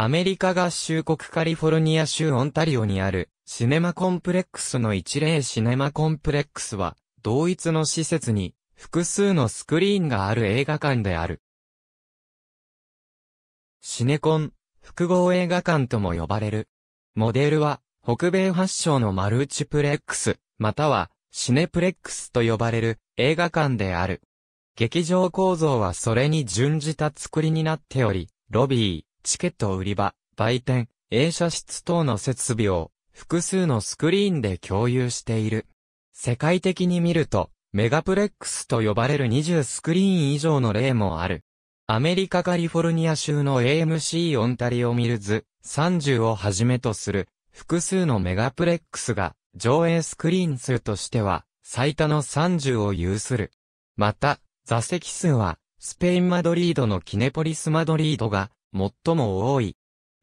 アメリカ合衆国カリフォルニア州オンタリオにあるシネマコンプレックスの一例シネマコンプレックスは同一の施設に複数のスクリーンがある映画館である。シネコン、複合映画館とも呼ばれる。モデルは北米発祥のマルチプレックス、またはシネプレックスと呼ばれる映画館である。劇場構造はそれに準じた作りになっており、ロビー、チケット売り場、売店、映写室等の設備を複数のスクリーンで共有している。世界的に見ると、メガプレックスと呼ばれる20スクリーン以上の例もある。アメリカカリフォルニア州の AMC オンタリオミルズ30をはじめとする複数のメガプレックスが上映スクリーン数としては最多の30を有する。また、座席数はスペインマドリードのキネポリスマドリードが最も多い。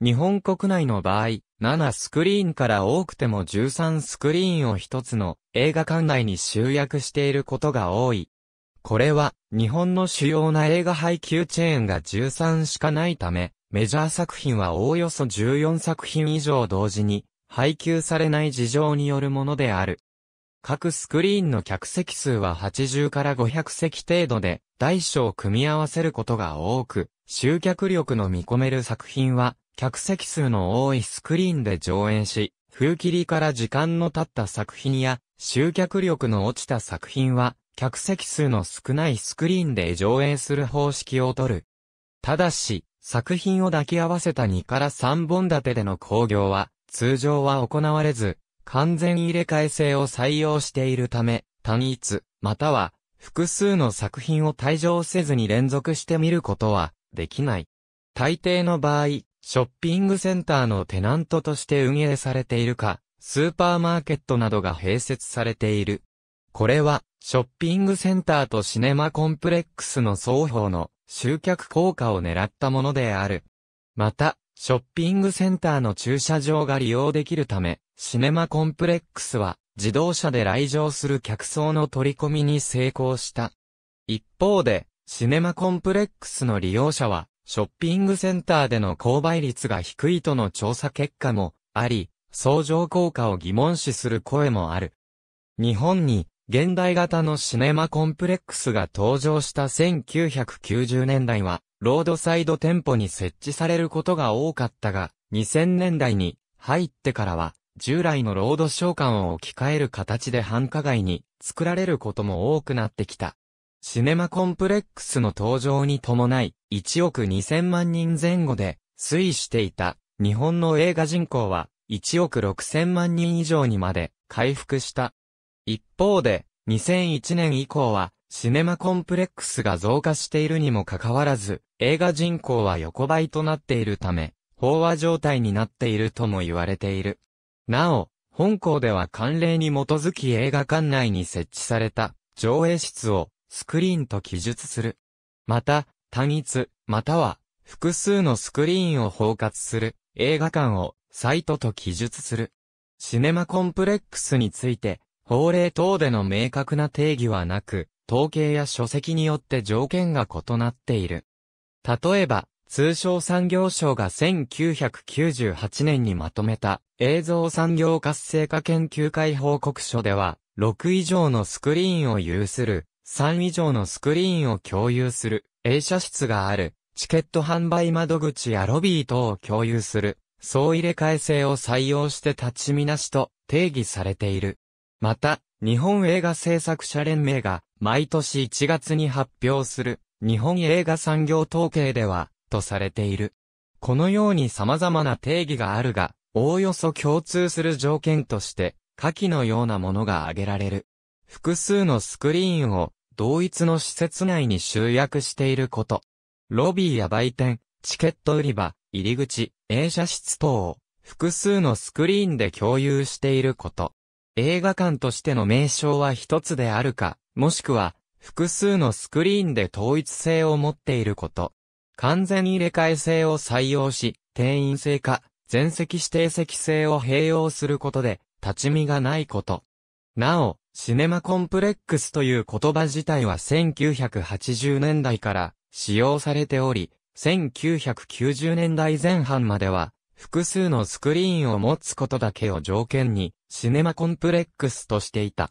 日本国内の場合、7スクリーンから多くても13スクリーンを一つの映画館内に集約していることが多い。これは、日本の主要な映画配給チェーンが13しかないため、メジャー作品はおおよそ14作品以上同時に配給されない事情によるものである。各スクリーンの客席数は80から500席程度で、大小組み合わせることが多く、集客力の見込める作品は、客席数の多いスクリーンで上演し、風切りから時間の経った作品や、集客力の落ちた作品は、客席数の少ないスクリーンで上演する方式をとる。ただし、作品を抱き合わせた2から3本立てでの興行は、通常は行われず、完全入れ替え制を採用しているため、単一、または、複数の作品を退場せずに連続して見ることは、できない。大抵の場合、ショッピングセンターのテナントとして運営されているか、スーパーマーケットなどが併設されている。これは、ショッピングセンターとシネマコンプレックスの双方の集客効果を狙ったものである。また、ショッピングセンターの駐車場が利用できるため、シネマコンプレックスは自動車で来場する客層の取り込みに成功した。一方で、シネマコンプレックスの利用者は、ショッピングセンターでの購買率が低いとの調査結果もあり、相乗効果を疑問視する声もある。日本に現代型のシネマコンプレックスが登場した1990年代は、ロードサイド店舗に設置されることが多かったが、2000年代に入ってからは、従来のロード召喚を置き換える形で繁華街に作られることも多くなってきた。シネマコンプレックスの登場に伴い、1億2000万人前後で推移していた日本の映画人口は1億6000万人以上にまで回復した。一方で、2001年以降は、シネマコンプレックスが増加しているにもかかわらず、映画人口は横ばいとなっているため、飽和状態になっているとも言われている。なお、本校では慣例に基づき映画館内に設置された上映室をスクリーンと記述する。また、単一、または、複数のスクリーンを包括する、映画館を、サイトと記述する。シネマコンプレックスについて、法令等での明確な定義はなく、統計や書籍によって条件が異なっている。例えば、通商産業省が1998年にまとめた映像産業活性化研究会報告書では、6以上のスクリーンを有する3以上のスクリーンを共有する、映写室がある、チケット販売窓口やロビー等を共有する、総入れ替え制を採用して立ち見なしと定義されている。また、日本映画制作者連盟が毎年1月に発表する日本映画産業統計では、とされている。このように様々な定義があるが、おおよそ共通する条件として、下記のようなものが挙げられる。複数のスクリーンを同一の施設内に集約していること。ロビーや売店、チケット売り場、入り口、映写室等を複数のスクリーンで共有していること。映画館としての名称は一つであるか、もしくは複数のスクリーンで統一性を持っていること。完全入れ替え性を採用し、定員制か、全席指定席制を併用することで、立ち見がないこと。なお、シネマコンプレックスという言葉自体は1980年代から使用されており、1990年代前半までは複数のスクリーンを持つことだけを条件にシネマコンプレックスとしていた。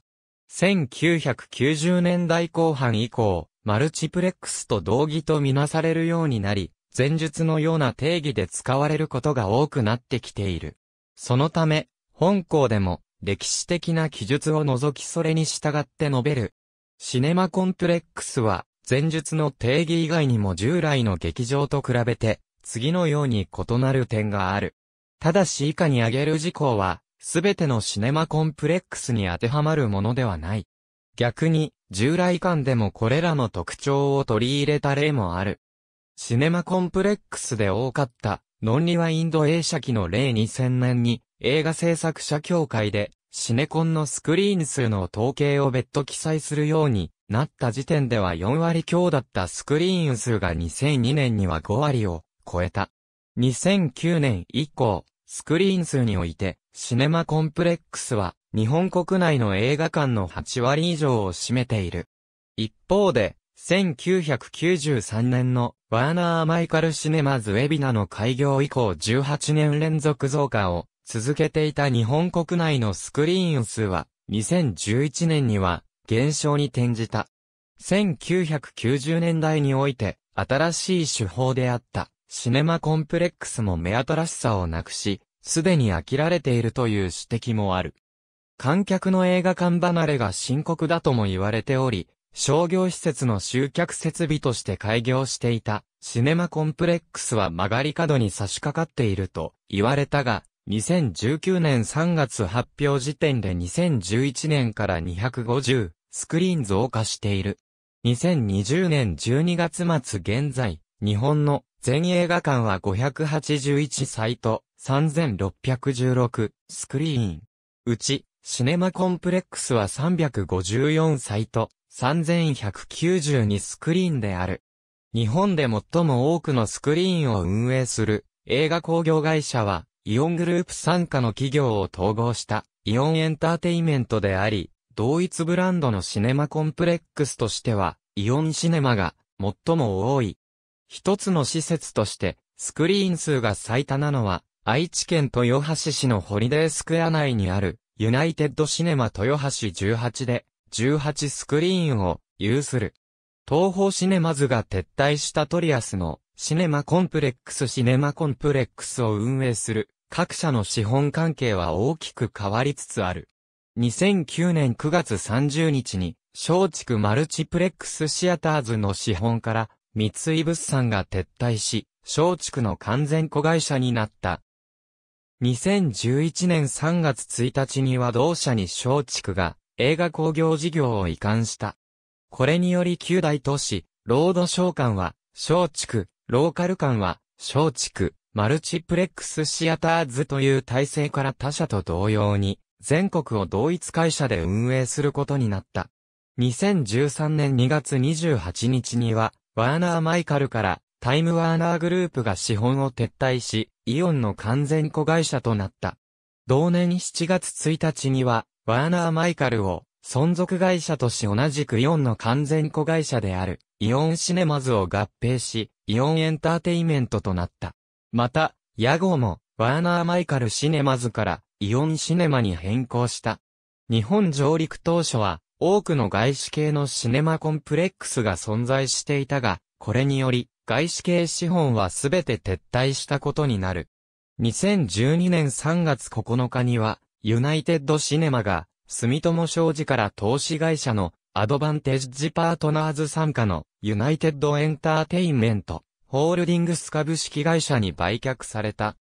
1990年代後半以降、マルチプレックスと同義とみなされるようになり、前述のような定義で使われることが多くなってきている。そのため、本校でも歴史的な記述を除きそれに従って述べる。シネマコンプレックスは、前述の定義以外にも従来の劇場と比べて、次のように異なる点がある。ただし以下に挙げる事項は、すべてのシネマコンプレックスに当てはまるものではない。逆に、従来間でもこれらの特徴を取り入れた例もある。シネマコンプレックスで多かった、ノンリワインド映写機の例2000年に、映画制作者協会で、シネコンのスクリーン数の統計を別途記載するようになった時点では4割強だったスクリーン数が2002年には5割を超えた。2009年以降、スクリーン数において、シネマコンプレックスは、日本国内の映画館の8割以上を占めている。一方で、1993年のワーナー・マイカル・シネマズ・ウェビナの開業以降18年連続増加を続けていた日本国内のスクリーン数は、2011年には、減少に転じた。1990年代において、新しい手法であった、シネマコンプレックスも目新しさをなくし、すでに飽きられているという指摘もある。観客の映画館離れが深刻だとも言われており、商業施設の集客設備として開業していた、シネマコンプレックスは曲がり角に差し掛かっていると言われたが、2019年3月発表時点で2011年から250スクリーン増加している。2020年12月末現在、日本の全映画館は581サイト、3616スクリーン。うち、シネマコンプレックスは354サイト、3192スクリーンである。日本で最も多くのスクリーンを運営する映画工業会社はイオングループ参加の企業を統合したイオンエンターテイメントであり、同一ブランドのシネマコンプレックスとしては、イオンシネマが最も多い。一つの施設として、スクリーン数が最多なのは、愛知県豊橋市のホリデースクエア内にある、ユナイテッドシネマ豊橋18で、18スクリーンを有する。東方シネマズが撤退したトリアスのシネマコンプレックスシネマコンプレックスを運営する各社の資本関係は大きく変わりつつある。2009年9月30日に、松竹マルチプレックスシアターズの資本から、三井物産が撤退し、松竹の完全子会社になった。2011年3月1日には同社に松竹が映画工業事業を移管した。これにより旧大都市、ロード商館は、松竹、ローカル館は、松竹、マルチプレックスシアターズという体制から他社と同様に、全国を同一会社で運営することになった。2013年2月28日には、ワーナー・マイカルからタイムワーナーグループが資本を撤退し、イオンの完全子会社となった。同年7月1日には、ワーナー・マイカルを存続会社とし同じくイオンの完全子会社である、イオンシネマズを合併し、イオンエンターテイメントとなった。また、屋号も、ワーナー・マイカル・シネマズから、イオン・シネマに変更した。日本上陸当初は、多くの外資系のシネマコンプレックスが存在していたが、これにより、外資系資本はすべて撤退したことになる。2012年3月9日には、ユナイテッドシネマが、住友商事から投資会社のアドバンテージパートナーズ参加のユナイテッドエンターテインメントホールディングス株式会社に売却された。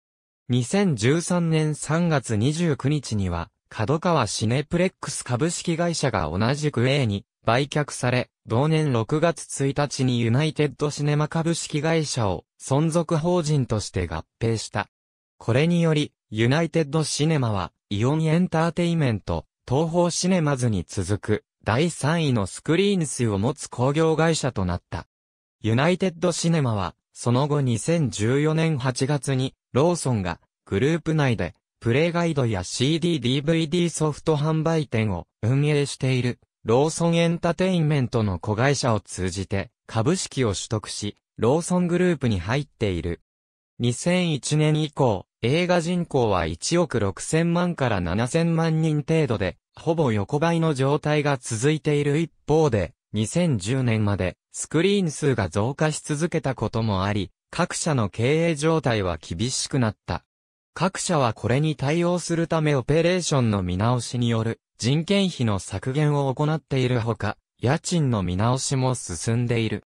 2013年3月29日には、角川シネプレックス株式会社が同じく A に売却され、同年6月1日にユナイテッドシネマ株式会社を存続法人として合併した。これにより、ユナイテッドシネマは、イオンエンターテイメント、東方シネマズに続く、第3位のスクリーン数を持つ工業会社となった。ユナイテッドシネマは、その後2014年8月に、ローソンが、グループ内で、プレイガイドや CD-DVD ソフト販売店を運営している、ローソンエンタテインメントの子会社を通じて、株式を取得し、ローソングループに入っている。2001年以降、映画人口は1億6000万から7000万人程度で、ほぼ横ばいの状態が続いている一方で、2010年までスクリーン数が増加し続けたこともあり、各社の経営状態は厳しくなった。各社はこれに対応するためオペレーションの見直しによる人件費の削減を行っているほか、家賃の見直しも進んでいる。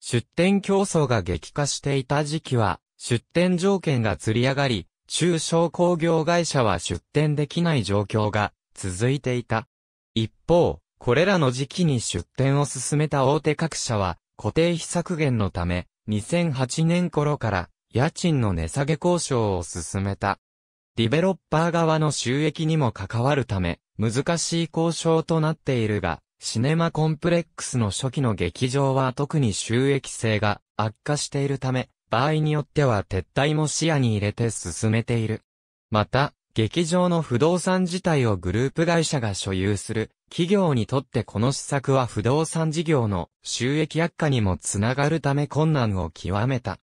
出店競争が激化していた時期は、出店条件が釣り上がり、中小工業会社は出店できない状況が続いていた。一方、これらの時期に出展を進めた大手各社は、固定費削減のため、2008年頃から家賃の値下げ交渉を進めた。ディベロッパー側の収益にも関わるため、難しい交渉となっているが、シネマコンプレックスの初期の劇場は特に収益性が悪化しているため、場合によっては撤退も視野に入れて進めている。また、劇場の不動産自体をグループ会社が所有する企業にとってこの施策は不動産事業の収益悪化にもつながるため困難を極めた。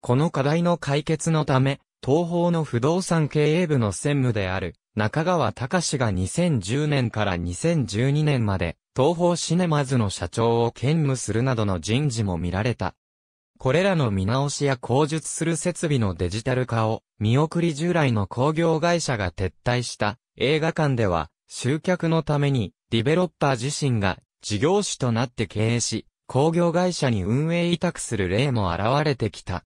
この課題の解決のため、東方の不動産経営部の専務である中川隆が2010年から2012年まで東方シネマズの社長を兼務するなどの人事も見られた。これらの見直しや口述する設備のデジタル化を見送り従来の工業会社が撤退した映画館では集客のためにディベロッパー自身が事業主となって経営し工業会社に運営委託する例も現れてきた。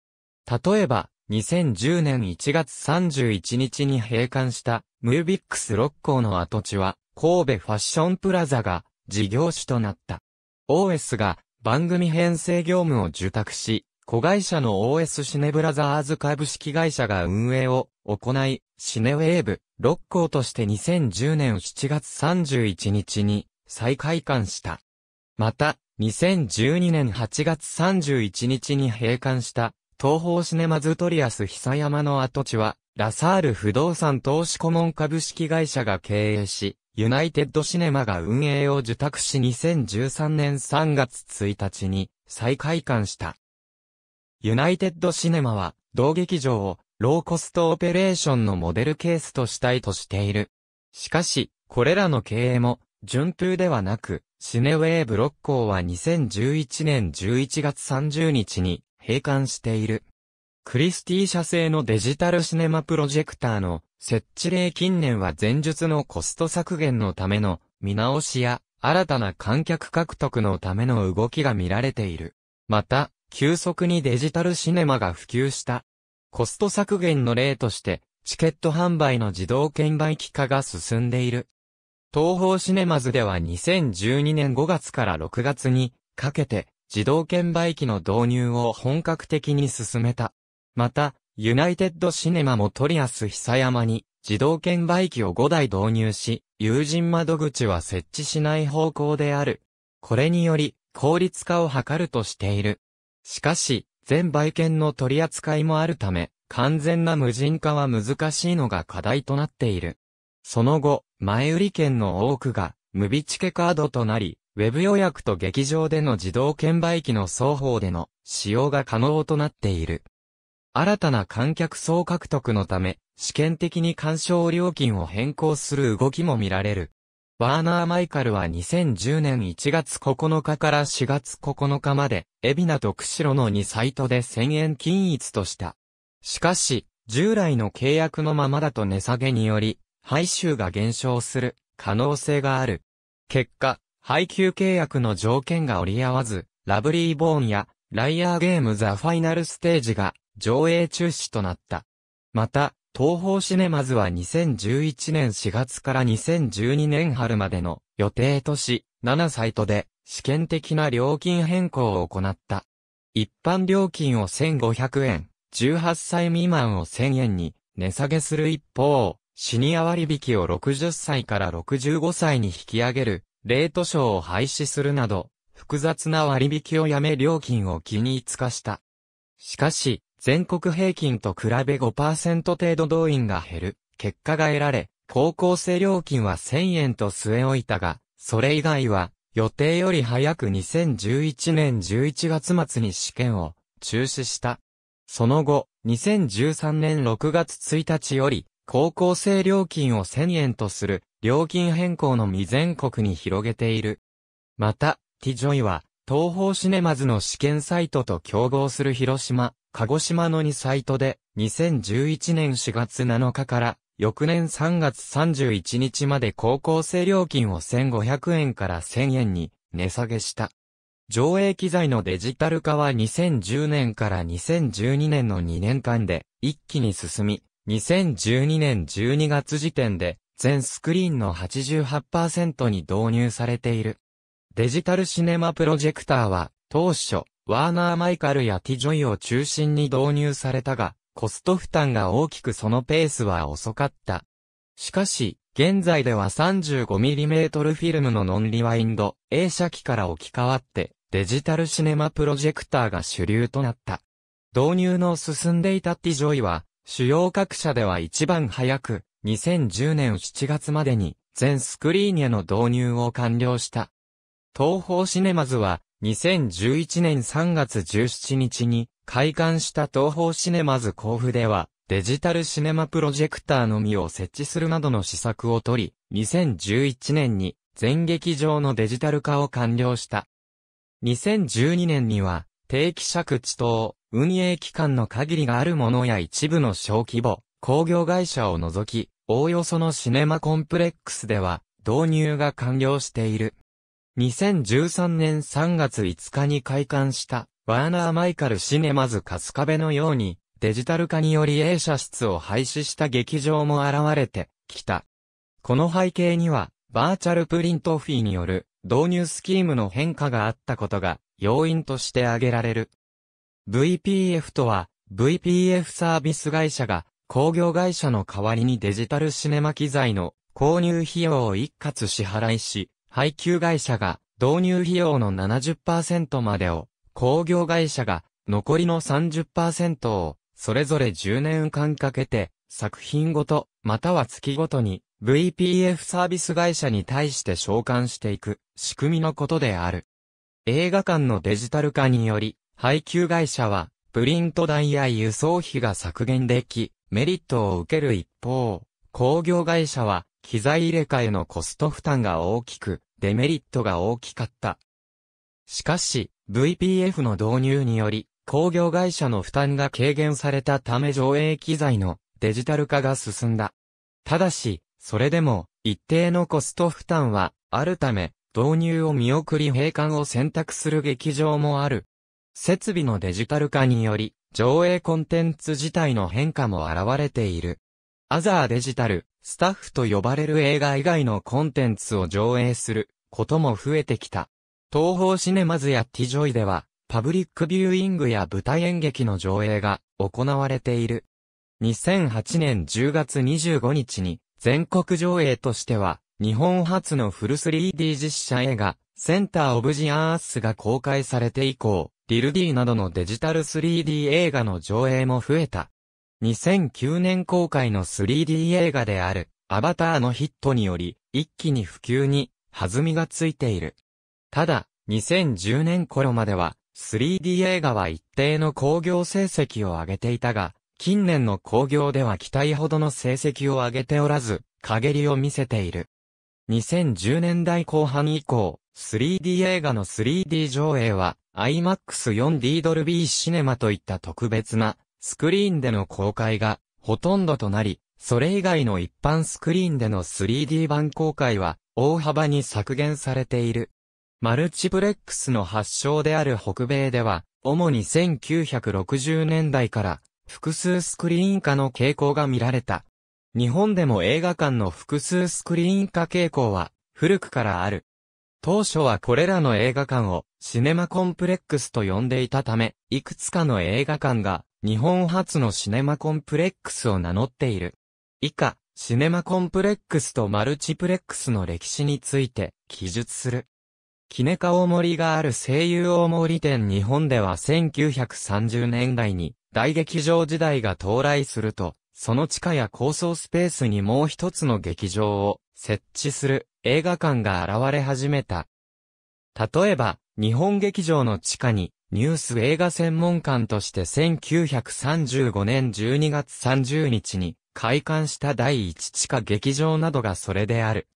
例えば2010年1月31日に閉館したムービックス六甲の跡地は神戸ファッションプラザが事業主となった。OS が番組編成業務を受託し、子会社の OS シネブラザーズ株式会社が運営を行い、シネウェーブ6校として2010年7月31日に再開館した。また、2012年8月31日に閉館した東方シネマズトリアス久山の跡地はラサール不動産投資顧問株式会社が経営し、ユナイテッドシネマが運営を受託し2013年3月1日に再開館した。ユナイテッドシネマは、同劇場をローコストオペレーションのモデルケースとしたいとしている。しかし、これらの経営も、順風ではなく、シネウェイブロッコーは2011年11月30日に閉館している。クリスティ社製のデジタルシネマプロジェクターの設置例近年は前述のコスト削減のための見直しや新たな観客獲得のための動きが見られている。また、急速にデジタルシネマが普及した。コスト削減の例として、チケット販売の自動券売機化が進んでいる。東方シネマズでは2012年5月から6月にかけて自動券売機の導入を本格的に進めた。また、ユナイテッドシネマもトリアス久山に自動券売機を5台導入し、友人窓口は設置しない方向である。これにより、効率化を図るとしている。しかし、全売券の取り扱いもあるため、完全な無人化は難しいのが課題となっている。その後、前売り券の多くが、無備チケカードとなり、ウェブ予約と劇場での自動券売機の双方での使用が可能となっている。新たな観客層獲得のため、試験的に鑑賞料金を変更する動きも見られる。ワーナー・マイカルは2010年1月9日から4月9日まで、エビナと釧路の2サイトで1000円均一とした。しかし、従来の契約のままだと値下げにより、配収が減少する可能性がある。結果、配給契約の条件が折り合わず、ラブリーボーンや、ライアーゲームザファイナルステージが上映中止となった。また、東方シネマズは2011年4月から2012年春までの予定都市7サイトで試験的な料金変更を行った。一般料金を1500円、18歳未満を1000円に値下げする一方、シニア割引を60歳から65歳に引き上げる、レート賞を廃止するなど、複雑な割引をやめ料金を均一化した。しかし、全国平均と比べ5%程度動員が減る、結果が得られ、高校生料金は1000円と据え置いたが、それ以外は、予定より早く2011年11月末に試験を中止した。その後、2013年6月1日より、高校生料金を1000円とする、料金変更の未全国に広げている。また、ティジョイは、東方シネマズの試験サイトと競合する広島、鹿児島の2サイトで、2011年4月7日から、翌年3月31日まで高校生料金を1500円から1000円に値下げした。上映機材のデジタル化は2010年から2012年の2年間で一気に進み、2012年12月時点で全スクリーンの88%に導入されている。デジタルシネマプロジェクターは当初ワーナー・マイカルやティジョイを中心に導入されたが、コスト負担が大きくそのペースは遅かった。しかし、現在では 35mm フィルムのノンリワインド、映写機から置き換わって、デジタルシネマプロジェクターが主流となった。導入の進んでいたティジョイは、主要各社では一番早く、2010年7月までに、全スクリーンへの導入を完了した。東方シネマズは、2011年3月17日に開館した東方シネマズ甲府では、デジタルシネマプロジェクターのみを設置するなどの施策をとり、2011年に全劇場のデジタル化を完了した。2012年には、定期借地等、運営期間の限りがあるものや一部の小規模、工業会社を除き、おおよそのシネマコンプレックスでは、導入が完了している。2013年3月5日に開館した、ワーナー・マイカル・シネマズ・カスカベのように、デジタル化により映写室を廃止した劇場も現れてきた。この背景には、バーチャルプリントフィーによる導入スキームの変化があったことが要因として挙げられる。VPF とは、VPF サービス会社が工業会社の代わりにデジタルシネマ機材の購入費用を一括支払いし、配給会社が導入費用の70%までを、工業会社が残りの30%を、それぞれ10年間かけて、作品ごと、または月ごとに、VPF サービス会社に対して召喚していく仕組みのことである。映画館のデジタル化により、配給会社は、プリント代や輸送費が削減でき、メリットを受ける一方、工業会社は、機材入れ替えのコスト負担が大きく、デメリットが大きかった。しかし、VPF の導入により、工業会社の負担が軽減されたため上映機材のデジタル化が進んだ。ただし、それでも、一定のコスト負担は、あるため、導入を見送り閉館を選択する劇場もある。設備のデジタル化により、上映コンテンツ自体の変化も現れている。アザーデジタル、スタッフと呼ばれる映画以外のコンテンツを上映することも増えてきた。東方シネマズやティジョイでは、パブリックビューイングや舞台演劇の上映が行われている。2008年10月25日に、全国上映としては、日本初のフル 3D 実写映画、センターオブジアースが公開されて以降、リルディなどのデジタル 3D 映画の上映も増えた。2009年公開の 3D 映画である、アバターのヒットにより、一気に普及に、弾みがついている。ただ、2010年頃までは、3D 映画は一定の興行成績を上げていたが、近年の興行では期待ほどの成績を上げておらず、陰りを見せている。2010年代後半以降、3D 映画の 3D 上映は、IMAX4D ドルビーシネマといった特別なスクリーンでの公開がほとんどとなり、それ以外の一般スクリーンでの 3D 版公開は大幅に削減されている。マルチプレックスの発祥である北米では、主に1960年代から複数スクリーン化の傾向が見られた。日本でも映画館の複数スクリーン化傾向は古くからある。当初はこれらの映画館をシネマコンプレックスと呼んでいたため、いくつかの映画館が日本初のシネマコンプレックスを名乗っている。以下、シネマコンプレックスとマルチプレックスの歴史について記述する。キネカ大森がある声優大森店日本では1930年代に大劇場時代が到来すると、その地下や高層スペースにもう一つの劇場を設置する映画館が現れ始めた。例えば、日本劇場の地下にニュース映画専門官として1935年12月30日に開館した第一地下劇場などがそれである。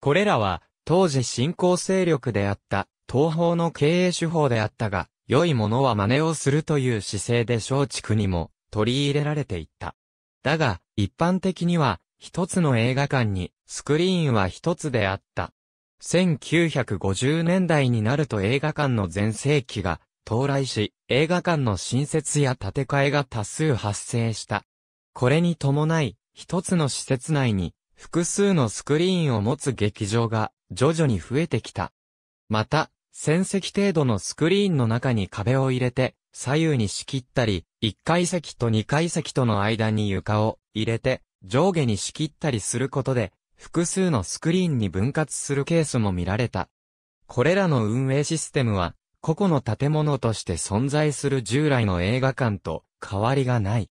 これらは当時新興勢力であった東方の経営手法であったが、良いものは真似をするという姿勢で松竹にも取り入れられていった。だが、一般的には一つの映画館にスクリーンは一つであった。1950年代になると映画館の全盛期が到来し、映画館の新設や建て替えが多数発生した。これに伴い、一つの施設内に複数のスクリーンを持つ劇場が徐々に増えてきた。また、1000席程度のスクリーンの中に壁を入れて、左右に仕切ったり、1階席と2階席との間に床を入れて、上下に仕切ったりすることで、複数のスクリーンに分割するケースも見られた。これらの運営システムは、個々の建物として存在する従来の映画館と変わりがない。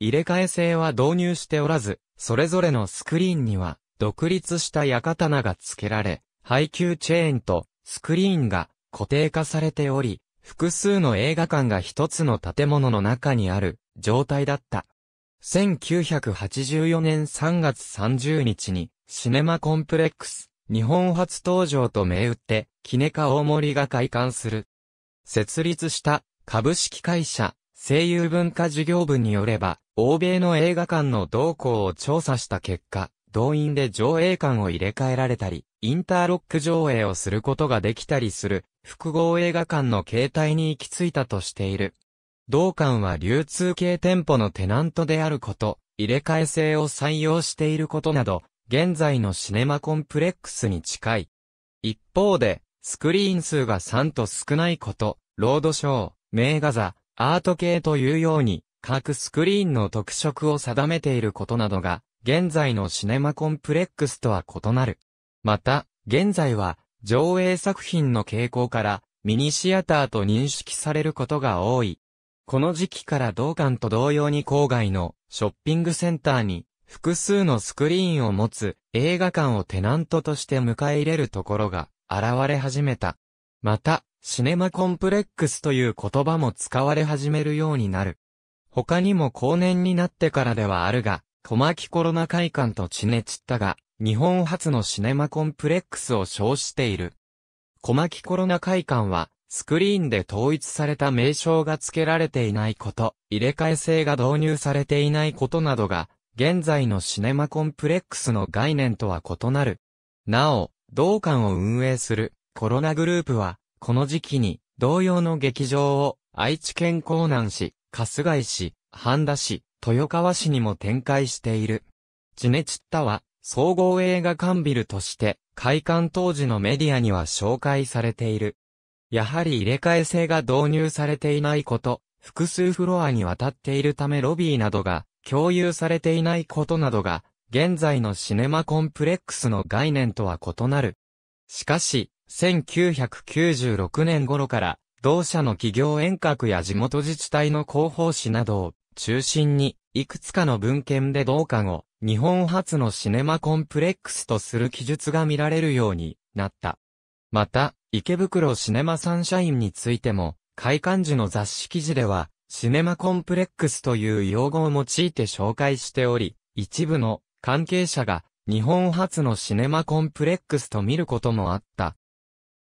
入れ替え制は導入しておらず、それぞれのスクリーンには独立した形名が付けられ、配給チェーンとスクリーンが固定化されており、複数の映画館が一つの建物の中にある状態だった。1984年3月30日にシネマコンプレックス日本初登場と銘打って、キネカ大森が開館する。設立した株式会社、声優文化事業部によれば、欧米の映画館の動向を調査した結果、動員で上映館を入れ替えられたり、インターロック上映をすることができたりする、複合映画館の形態に行き着いたとしている。同館は流通系店舗のテナントであること、入れ替え制を採用していることなど、現在のシネマコンプレックスに近い。一方で、スクリーン数が3と少ないこと、ロードショー、名画座、アート系というように、各スクリーンの特色を定めていることなどが、現在のシネマコンプレックスとは異なる。また、現在は、上映作品の傾向から、ミニシアターと認識されることが多い。この時期から同館と同様に郊外のショッピングセンターに複数のスクリーンを持つ映画館をテナントとして迎え入れるところが現れ始めた。また、シネマコンプレックスという言葉も使われ始めるようになる。他にも後年になってからではあるが、小牧コロナ会館と地ねちったが、日本初のシネマコンプレックスを称している。小牧コロナ会館は、スクリーンで統一された名称が付けられていないこと、入れ替え制が導入されていないことなどが現在のシネマコンプレックスの概念とは異なる。なお、同館を運営するコロナグループは、この時期に同様の劇場を愛知県江南市、春日井市、半田市、豊川市にも展開している。チネチッタは総合映画館ビルとして開館当時のメディアには紹介されている。やはり入れ替え制が導入されていないこと、複数フロアにわたっているためロビーなどが共有されていないことなどが、現在のシネマコンプレックスの概念とは異なる。しかし、1996年頃から、同社の企業遠隔や地元自治体の広報誌などを中心に、いくつかの文献で同化後、日本初のシネマコンプレックスとする記述が見られるようになった。また、池袋シネマサンシャインについても、開館時の雑誌記事では、シネマコンプレックスという用語を用いて紹介しており、一部の関係者が日本初のシネマコンプレックスと見ることもあった。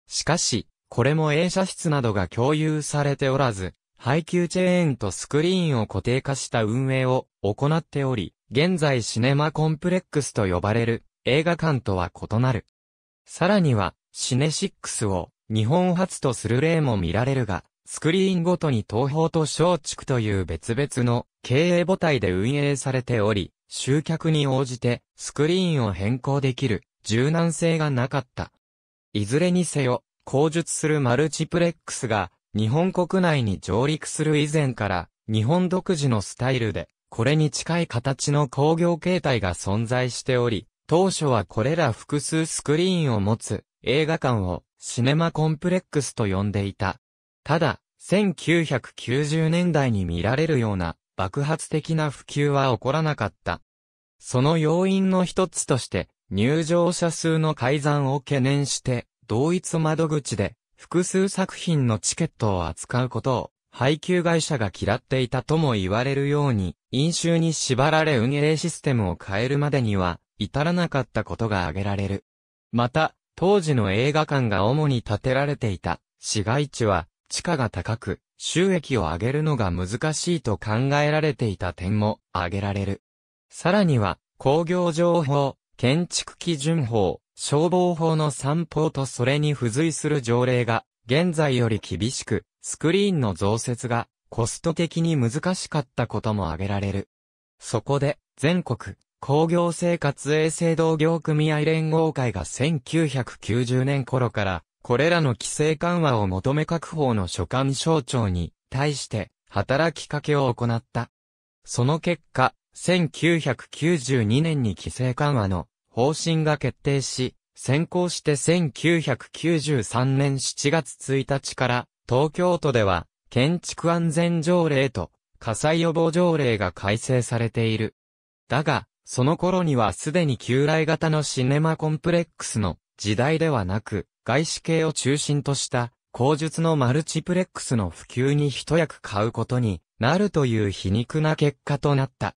しかし、これも映写室などが共有されておらず、配給チェーンとスクリーンを固定化した運営を行っており、現在シネマコンプレックスと呼ばれる映画館とは異なる。さらには、シネシックスを日本初とする例も見られるが、スクリーンごとに東方と松竹という別々の経営母体で運営されており、集客に応じてスクリーンを変更できる柔軟性がなかった。いずれにせよ、口述するマルチプレックスが日本国内に上陸する以前から日本独自のスタイルでこれに近い形の工業形態が存在しており、当初はこれら複数スクリーンを持つ映画館をシネマコンプレックスと呼んでいた。ただ、1990年代に見られるような爆発的な普及は起こらなかった。その要因の一つとして、入場者数の改ざんを懸念して、同一窓口で複数作品のチケットを扱うことを配給会社が嫌っていたとも言われるように、飲酒に縛られ運営システムを変えるまでには至らなかったことが挙げられる。また、当時の映画館が主に建てられていた市街地は地価が高く、収益を上げるのが難しいと考えられていた点も挙げられる。さらには、工業情報、建築基準法、消防法の散歩とそれに付随する条例が、現在より厳しく、スクリーンの増設が、コスト的に難しかったことも挙げられる。そこで、全国、工業生活衛生同業組合連合会が1990年頃から、これらの規制緩和を求め各方の所管省庁に対して働きかけを行った。その結果、1992年に規制緩和の方針が決定し、先行して1993年7月1日から東京都では建築安全条例と火災予防条例が改正されている。だが、その頃にはすでに旧来型のシネマコンプレックスの時代ではなく、外資系を中心とした工述のマルチプレックスの普及に一役買うことになるという皮肉な結果となった。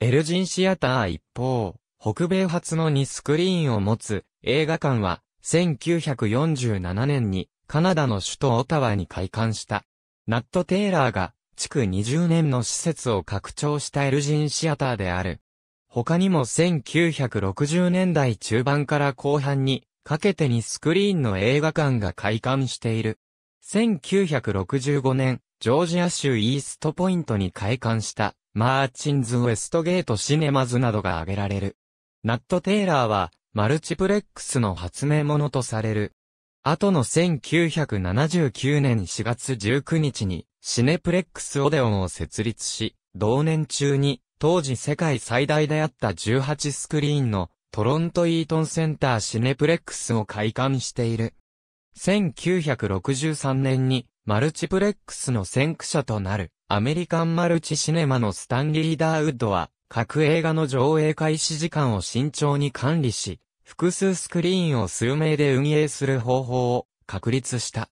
エルジンシアター一方、北米初の2スクリーンを持つ映画館は1947年にカナダの首都オタワに開館した。ナット・テイラーが築20年の施設を拡張したエルジンシアターである。他にも1960年代中盤から後半にかけてにスクリーンの映画館が開館している。1965年、ジョージア州イーストポイントに開館した、マーチンズ・ウェストゲート・シネマズなどが挙げられる。ナット・テイラーは、マルチプレックスの発明者とされる。後の1979年4月19日に、シネプレックスオデオンを設立し、同年中に、当時世界最大であった18スクリーンのトロントイートンセンターシネプレックスを開館している。1963年にマルチプレックスの先駆者となるアメリカンマルチシネマのスタンリー・ダーウッドは各映画の上映開始時間を慎重に管理し、複数スクリーンを数名で運営する方法を確立した。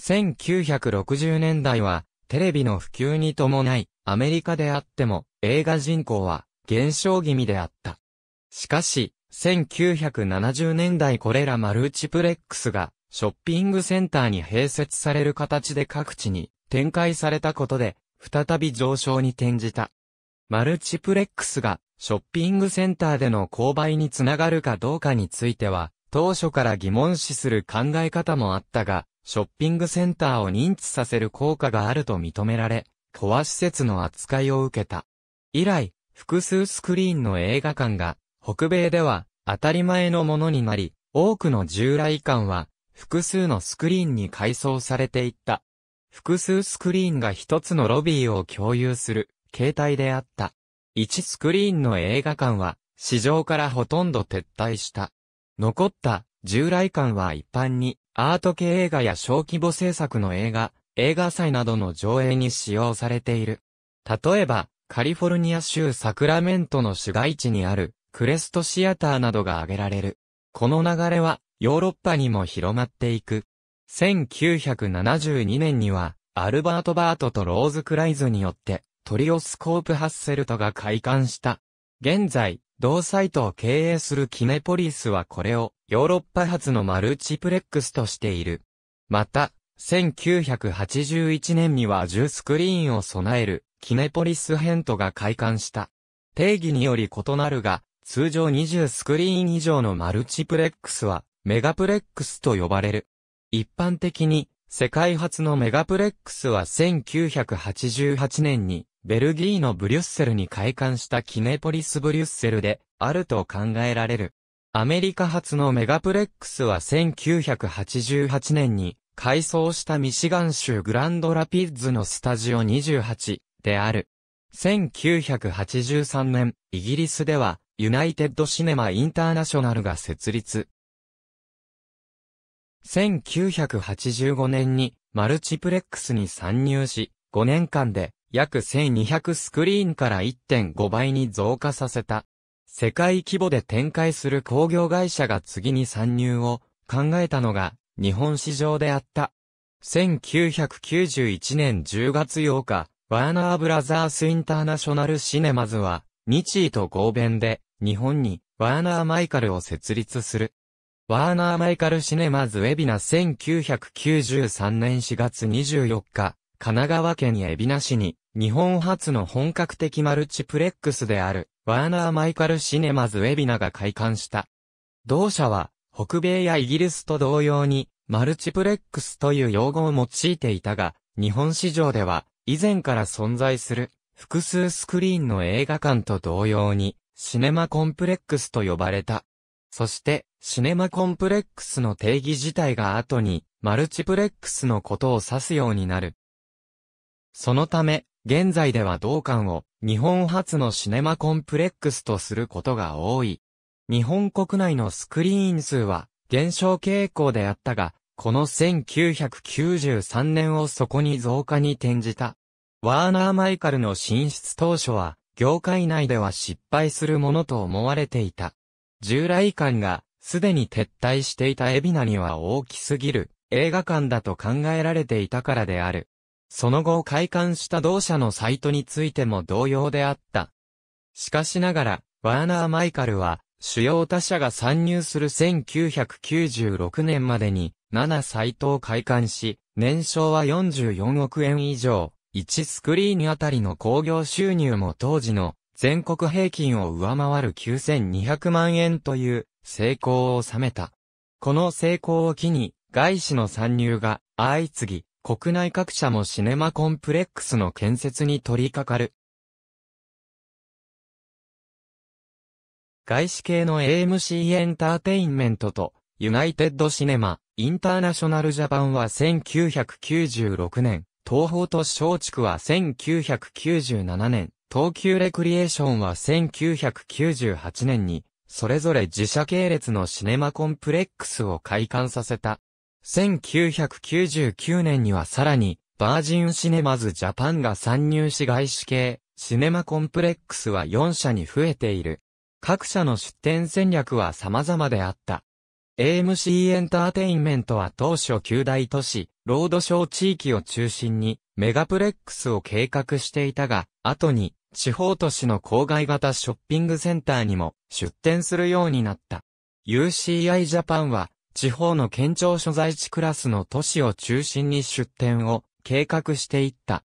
1960年代はテレビの普及に伴いアメリカであっても映画人口は減少気味であった。しかし、1970年代これらマルチプレックスが、ショッピングセンターに併設される形で各地に展開されたことで、再び上昇に転じた。マルチプレックスが、ショッピングセンターでの購買につながるかどうかについては、当初から疑問視する考え方もあったが、ショッピングセンターを認知させる効果があると認められ、コア施設の扱いを受けた。以来、複数スクリーンの映画館が北米では当たり前のものになり、多くの従来館は複数のスクリーンに改装されていった。複数スクリーンが一つのロビーを共有する形態であった。1スクリーンの映画館は市場からほとんど撤退した。残った従来館は一般にアート系映画や小規模制作の映画、映画祭などの上映に使用されている。例えば、カリフォルニア州サクラメントの市街地にあるクレストシアターなどが挙げられる。この流れは、ヨーロッパにも広まっていく。1972年には、アルバート・バートとローズ・クライズによって、トリオスコープ・ハッセルトが開館した。現在、同サイトを経営するキネポリスはこれをヨーロッパ発のマルチプレックスとしている。また、1981年には10スクリーンを備えるキネポリスヘントが開館した。定義により異なるが、通常20スクリーン以上のマルチプレックスは、メガプレックスと呼ばれる。一般的に、世界初のメガプレックスは1988年に、ベルギーのブリュッセルに開館したキネポリスブリュッセルで、あると考えられる。アメリカ初のメガプレックスは1988年に改装したミシガン州グランドラピッズのスタジオ28である。1983年、イギリスではユナイテッドシネマインターナショナルが設立。1985年にマルチプレックスに参入し、5年間で約1200スクリーンから1.5倍に増加させた。世界規模で展開する工業会社が次に参入を考えたのが日本市場であった。1991年10月8日、ワーナーブラザースインターナショナルシネマズは、日位と合弁で、日本にワーナー・マイカルを設立する。ワーナー・マイカル・シネマズ・エビナ1993年4月24日、神奈川県エビナ市に日本初の本格的マルチプレックスである、ワーナー・マイカル・シネマズ・ウェビナが開館した。同社は、北米やイギリスと同様に、マルチプレックスという用語を用いていたが、日本市場では、以前から存在する、複数スクリーンの映画館と同様に、シネマコンプレックスと呼ばれた。そして、シネマコンプレックスの定義自体が後に、マルチプレックスのことを指すようになる。そのため、現在では同館を日本初のシネマコンプレックスとすることが多い。日本国内のスクリーン数は減少傾向であったが、この1993年をそこに増加に転じた。ワーナー・マイカルの進出当初は、業界内では失敗するものと思われていた。従来館が、すでに撤退していた海老名には大きすぎる映画館だと考えられていたからである。その後開館した同社のサイトについても同様であった。しかしながら、ワーナー・マイカルは、主要他社が参入する1996年までに、7サイトを開館し、年商は44億円以上、1スクリーンあたりの興行収入も当時の全国平均を上回る9200万円という成功を収めた。この成功を機に外資の参入が相次ぎ、国内各社もシネマコンプレックスの建設に取り掛かる。外資系の AMC エンターテインメントと、ユナイテッドシネマ、インターナショナルジャパンは1996年、東宝都市松竹は1997年、東急レクリエーションは1998年に、それぞれ自社系列のシネマコンプレックスを開館させた。1999年にはさらに、バージンシネマズジャパンが参入し外資系、シネマコンプレックスは4社に増えている。各社の出展戦略は様々であった。AMC エンターテインメントは当初9大都市、ロードショー地域を中心にメガプレックスを計画していたが、後に地方都市の郊外型ショッピングセンターにも出店するようになった。UCI ジャパンは地方の県庁所在地クラスの都市を中心に出店を計画していった。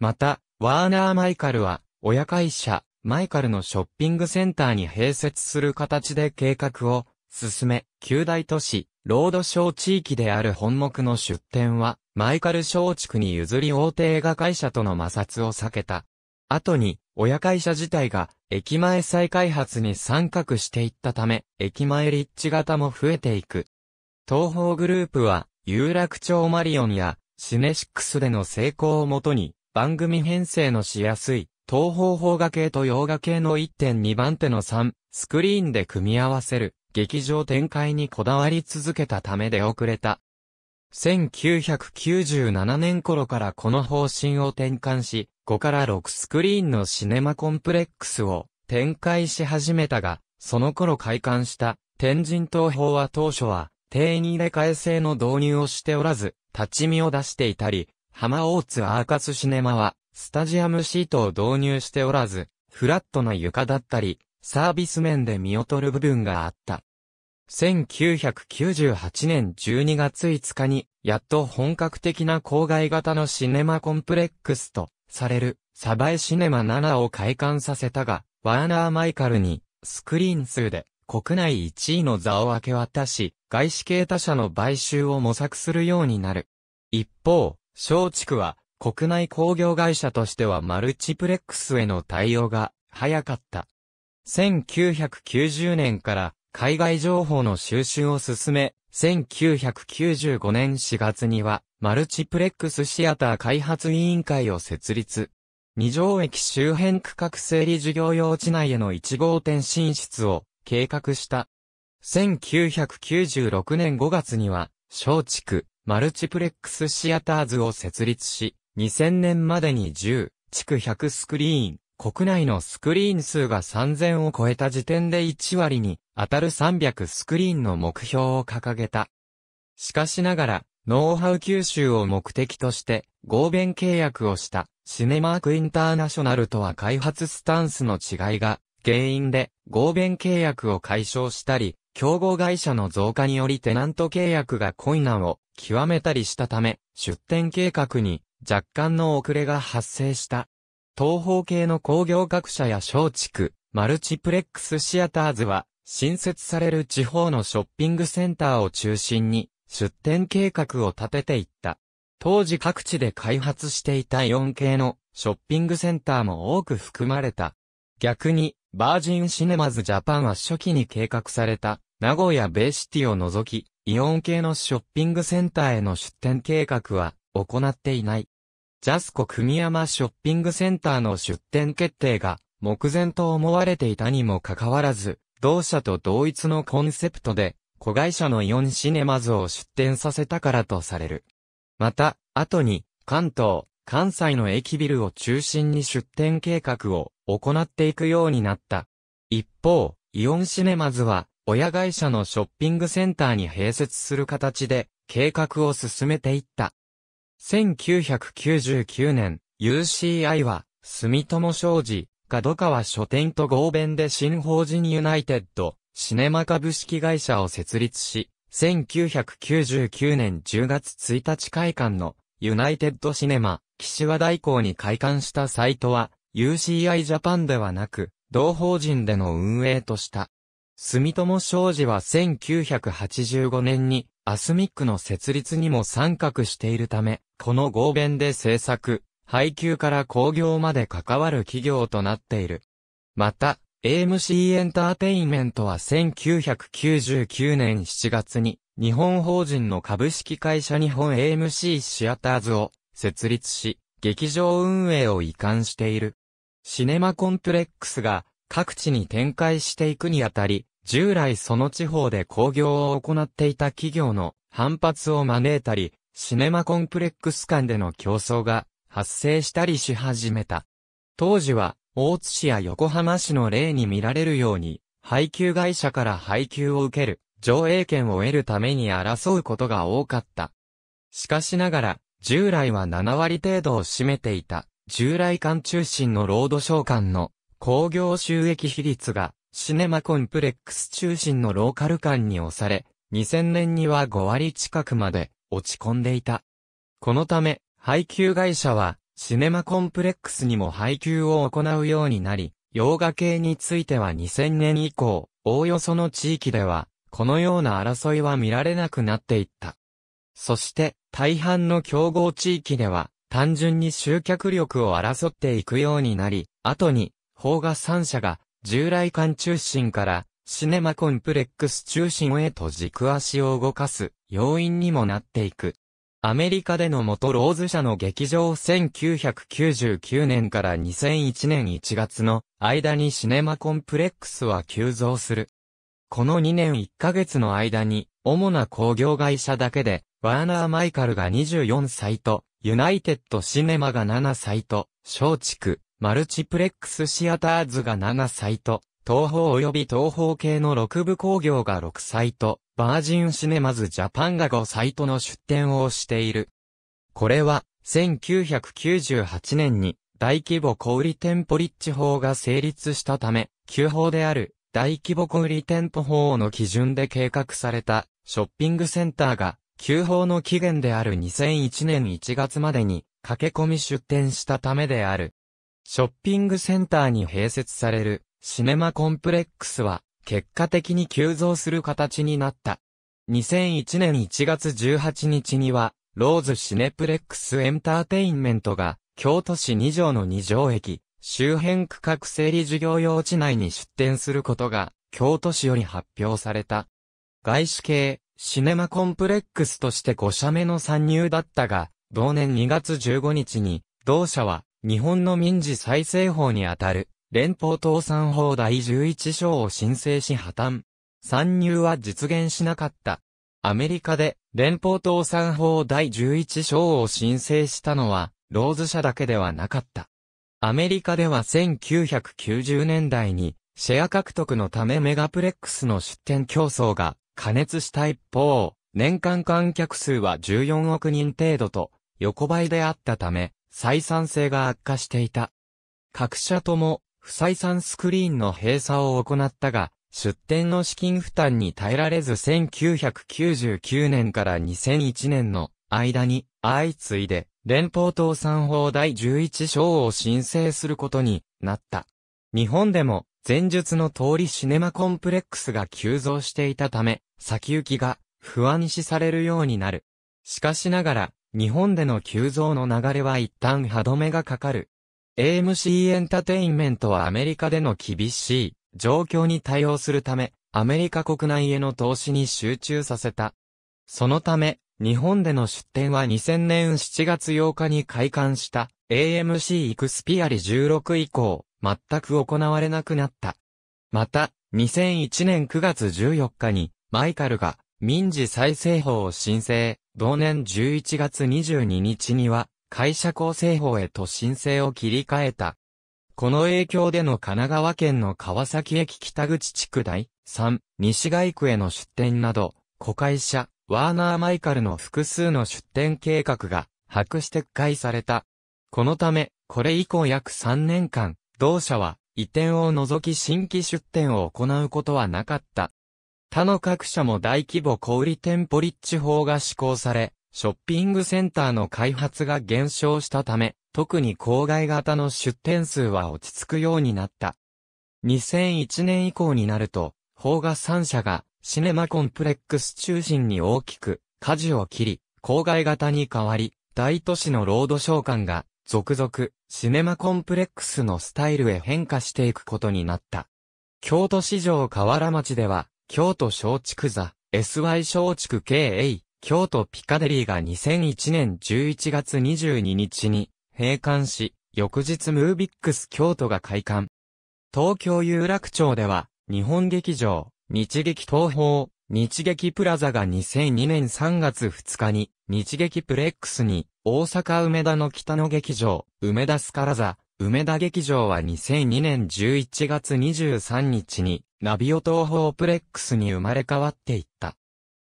また、ワーナー・マイカルは親会社、マイカルのショッピングセンターに併設する形で計画を進め、旧大都市、ロードー地域である本目の出店は、マイカル小竹に譲り大手映画会社との摩擦を避けた。後に、親会社自体が、駅前再開発に参画していったため、駅前立地型も増えていく。東方グループは、有楽町マリオンや、シネシックスでの成功をもとに、番組編成のしやすい、東方邦画系と洋画系の1.2番手の3、スクリーンで組み合わせる、劇場展開にこだわり続けたため出遅れた。1997年頃からこの方針を転換し、5から6スクリーンのシネマコンプレックスを展開し始めたが、その頃開館した天神東宝は当初は定員入れ替え制の導入をしておらず、立ち見を出していたり、浜大津アーカスシネマはスタジアムシートを導入しておらず、フラットな床だったり、サービス面で見劣る部分があった。1998年12月5日に、やっと本格的な郊外型のシネマコンプレックスとされる、サバエシネマ7を開館させたが、ワーナー・マイカルに、スクリーン数で国内1位の座を明け渡し、外資系他社の買収を模索するようになる。一方、松竹は、国内工業会社としてはマルチプレックスへの対応が早かった。1990年から海外情報の収集を進め、1995年4月にはマルチプレックスシアター開発委員会を設立。二条駅周辺区画整理事業用地内への1号店進出を計画した。1996年5月には、小築マルチプレックスシアターズを設立し、2000年までに10、地区100スクリーン、国内のスクリーン数が3000を超えた時点で1割に当たる300スクリーンの目標を掲げた。しかしながら、ノウハウ吸収を目的として合弁契約をしたシネマークインターナショナルとは開発スタンスの違いが原因で合弁契約を解消したり、競合会社の増加によりテナント契約が困難を極めたりしたため、出店計画に若干の遅れが発生した。東方系の工業各社や小畜、マルチプレックスシアターズは、新設される地方のショッピングセンターを中心に、出店計画を立てていった。当時各地で開発していたイオン系のショッピングセンターも多く含まれた。逆に、バージンシネマズジャパンは初期に計画された、名古屋ベイシティを除き、イオン系のショッピングセンターへの出店計画は行っていない。ジャスコ組山ショッピングセンターの出店決定が目前と思われていたにもかかわらず、同社と同一のコンセプトで、子会社のイオンシネマズを出店させたからとされる。また、後に、関東、関西の駅ビルを中心に出店計画を行っていくようになった。一方、イオンシネマズは、親会社のショッピングセンターに併設する形で、計画を進めていった。1999年、UCI は、住友商事、角川書店と合弁で新法人ユナイテッド、シネマ株式会社を設立し、1999年10月1日開館の、ユナイテッドシネマ、岸和大港に開館したサイトは、UCI ジャパンではなく、同法人での運営とした。住友商事は1985年に、アスミックの設立にも参画しているため、この合弁で制作、配給から工業まで関わる企業となっている。また、AMC エンターテインメントは1999年7月に日本法人の株式会社日本 AMC シアターズを設立し、劇場運営を移管している。シネマコンプレックスが各地に展開していくにあたり、従来その地方で工業を行っていた企業の反発を招いたり、シネマコンプレックス間での競争が発生したりし始めた。当時は、大津市や横浜市の例に見られるように、配給会社から配給を受ける、上映権を得るために争うことが多かった。しかしながら、従来は7割程度を占めていた、従来間中心の労働省間の工業収益比率がシネマコンプレックス中心のローカル感に押され、2000年には5割近くまで落ち込んでいた。このため、配給会社は、シネマコンプレックスにも配給を行うようになり、洋画系については2000年以降、おおよその地域では、このような争いは見られなくなっていった。そして、大半の競合地域では、単純に集客力を争っていくようになり、後に、邦画3社が従来間中心からシネマコンプレックス中心へと軸足を動かす要因にもなっていく。アメリカでの元ローズ社の劇場1999年から2001年1月の間にシネマコンプレックスは急増する。この2年1ヶ月の間に主な工業会社だけでワーナー・マイカルが24サイト、ユナイテッド・シネマが7サイト、松竹、マルチプレックスシアターズが7サイト、東方及び東方系の6部工業が6サイト、バージンシネマズジャパンが5サイトの出展をしている。これは、1998年に大規模小売店舗立地法が成立したため、旧法である大規模小売店舗法の基準で計画されたショッピングセンターが旧法の期限である2001年1月までに駆け込み出店したためである。ショッピングセンターに併設されるシネマコンプレックスは結果的に急増する形になった。2001年1月18日にはローズシネプレックスエンターテインメントが京都市2条の2条駅周辺区画整理事業用地内に出店することが京都市より発表された。外資系シネマコンプレックスとして5社目の参入だったが、同年2月15日に同社は日本の民事再生法にあたる、連邦倒産法第11章を申請し破綻。参入は実現しなかった。アメリカで連邦倒産法第11章を申請したのは、ローズ社だけではなかった。アメリカでは1990年代に、シェア獲得のためメガプレックスの出店競争が加熱した一方、年間観客数は14億人程度と横ばいであったため、採算性が悪化していた。各社とも、不採算スクリーンの閉鎖を行ったが、出店の資金負担に耐えられず1999年から2001年の間に相次いで連邦倒産法第11章を申請することになった。日本でも前述の通りシネマコンプレックスが急増していたため、先行きが不安視されるようになる。しかしながら、日本での急増の流れは一旦歯止めがかかる。AMC エンタテインメントはアメリカでの厳しい状況に対応するため、アメリカ国内への投資に集中させた。そのため、日本での出展は2000年7月8日に開館した AMC イクスピアリ16以降、全く行われなくなった。また、2001年9月14日に、マイカルが民事再生法を申請。同年11月22日には、会社構成法へと申請を切り替えた。この影響での神奈川県の川崎駅北口地区第3西外区への出店など、子会社、ワーナー・マイカルの複数の出店計画が、白して撤回された。このため、これ以降約3年間、同社は移転を除き新規出店を行うことはなかった。他の各社も大規模小売店舗立地法が施行され、ショッピングセンターの開発が減少したため、特に郊外型の出店数は落ち着くようになった。2001年以降になると、法が3社がシネマコンプレックス中心に大きく舵を切り、郊外型に変わり、大都市のロード召喚が続々シネマコンプレックスのスタイルへ変化していくことになった。京都市場河原町では、京都松竹座、SY 松竹 KA、京都ピカデリーが2001年11月22日に閉館し、翌日ムービックス京都が開館。東京有楽町では、日本劇場、日劇東宝、日劇プラザが2002年3月2日に、日劇プレックスに、大阪梅田の北の劇場、梅田スカラザ、梅田劇場は2002年11月23日に、ナビオ東方プレックスに生まれ変わっていった。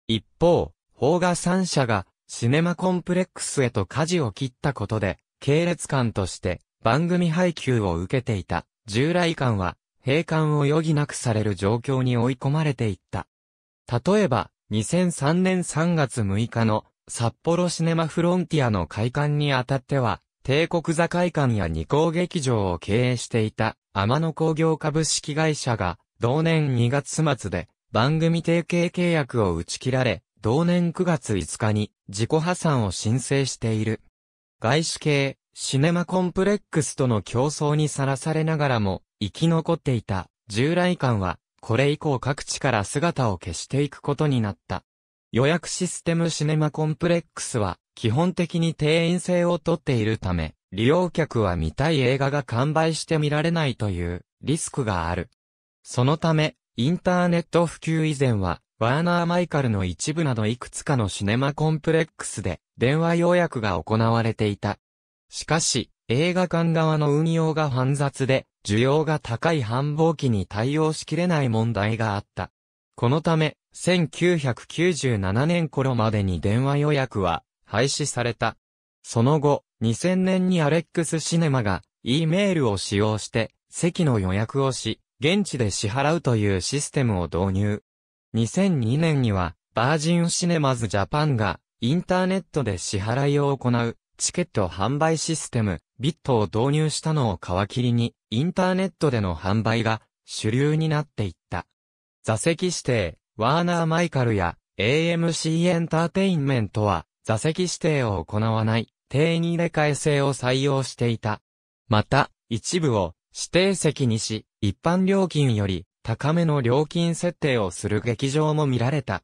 一方、邦画3社がシネマコンプレックスへと舵を切ったことで、系列館として番組配給を受けていた従来館は閉館を余儀なくされる状況に追い込まれていった。例えば、2003年3月6日の札幌シネマフロンティアの開館にあたっては、帝国座会館や二校劇場を経営していた天野工業株式会社が同年2月末で番組提携契約を打ち切られ、同年9月5日に自己破産を申請している。外資系、シネマコンプレックスとの競争にさらされながらも、生き残っていた従来館は、これ以降各地から姿を消していくことになった。予約システムシネマコンプレックスは、基本的に定員制をとっているため、利用客は見たい映画が完売して見られないというリスクがある。そのため、インターネット普及以前は、ワーナー・マイカルの一部などいくつかのシネマコンプレックスで、電話要約が行われていた。しかし、映画館側の運用が煩雑で、需要が高い繁忙期に対応しきれない問題があった。このため、1997年頃までに電話予約は廃止された。その後、2000年にアレックスシネマが E メールを使用して席の予約をし、現地で支払うというシステムを導入。2002年には、バージンシネマズジャパンが、インターネットで支払いを行う、チケット販売システム、ビットを導入したのを皮切りに、インターネットでの販売が主流になっていった。座席指定、ワーナー・マイカルや AMC エンターテインメントは、座席指定を行わない、定員入れ替え制を採用していた。また、一部を指定席にし、一般料金より高めの料金設定をする劇場も見られた。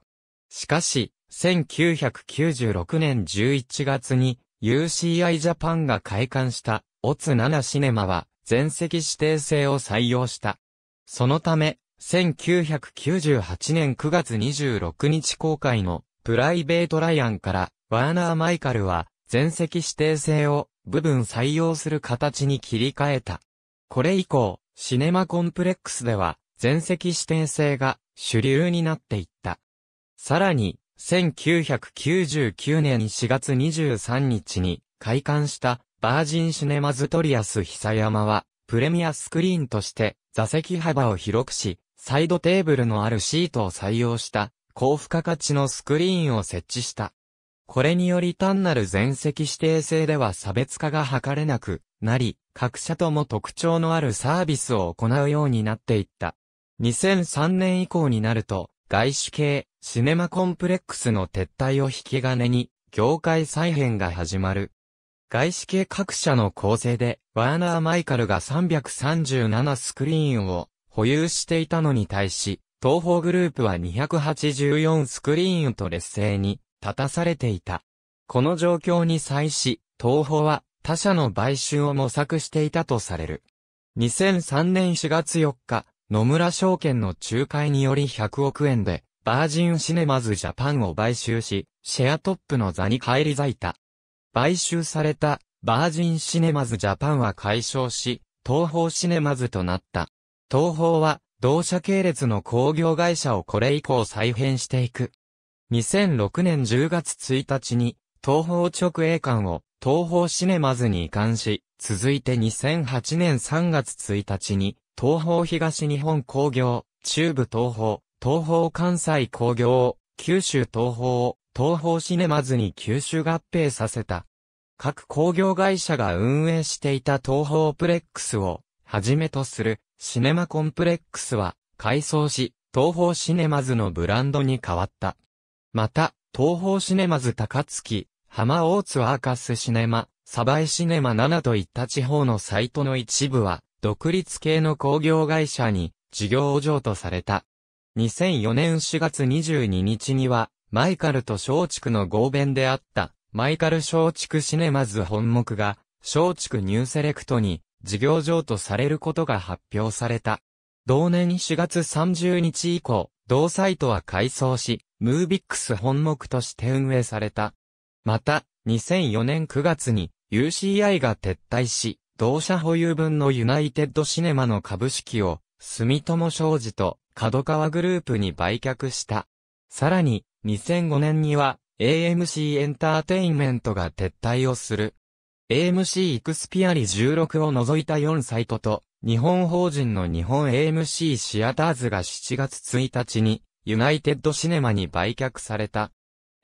しかし、1996年11月に UCI ジャパンが開館したオツ7シネマは全席指定制を採用した。そのため、1998年9月26日公開のプライベートライアンからワーナー・マイカルは全席指定制を部分採用する形に切り替えた。これ以降、シネマコンプレックスでは、全席指定制が主流になっていった。さらに、1999年4月23日に開館したバージンシネマズトリアス久山は、プレミアスクリーンとして座席幅を広くし、サイドテーブルのあるシートを採用した高付加価値のスクリーンを設置した。これにより単なる全席指定制では差別化が図れなく、なり、各社とも特徴のあるサービスを行うようになっていった。2003年以降になると、外資系、シネマコンプレックスの撤退を引き金に、業界再編が始まる。外資系各社の構成で、ワーナー・マイカルが337スクリーンを保有していたのに対し、東方グループは284スクリーンと劣勢に立たされていた。この状況に際し、東方は他社の買収を模索していたとされる。2003年4月4日、野村証券の仲介により100億円で、バージンシネマズジャパンを買収し、シェアトップの座に返り咲いた。買収された、バージンシネマズジャパンは解消し、東方シネマズとなった。東方は、同社系列の工業会社をこれ以降再編していく。2006年10月1日に、東方直営館を東方シネマズに移管し、続いて2008年3月1日に、東方東日本工業、中部東方、東方関西工業、九州東を、東方シネマズに九州合併させた。各工業会社が運営していた東方プレックスを、はじめとする、シネマコンプレックスは、改装し、東方シネマズのブランドに変わった。また、東方シネマズ高槻、浜大津アーカスシネマ、鯖江シネマ7といった地方のサイトの一部は、独立系の工業会社に事業譲渡された。2004年4月22日には、マイカルと松竹の合弁であった、マイカル松竹シネマズ本目が、松竹ニューセレクトに事業譲渡されることが発表された。同年4月30日以降、同サイトは改装し、ムービックス本目として運営された。また、2004年9月に UCI が撤退し、同社保有分のユナイテッドシネマの株式を、住友商事と角川グループに売却した。さらに、2005年には AMC エンターテインメントが撤退をする。AMC イクスピアリ16を除いた4サイトと、日本法人の日本 AMC シアターズが7月1日に、ユナイテッドシネマに売却された。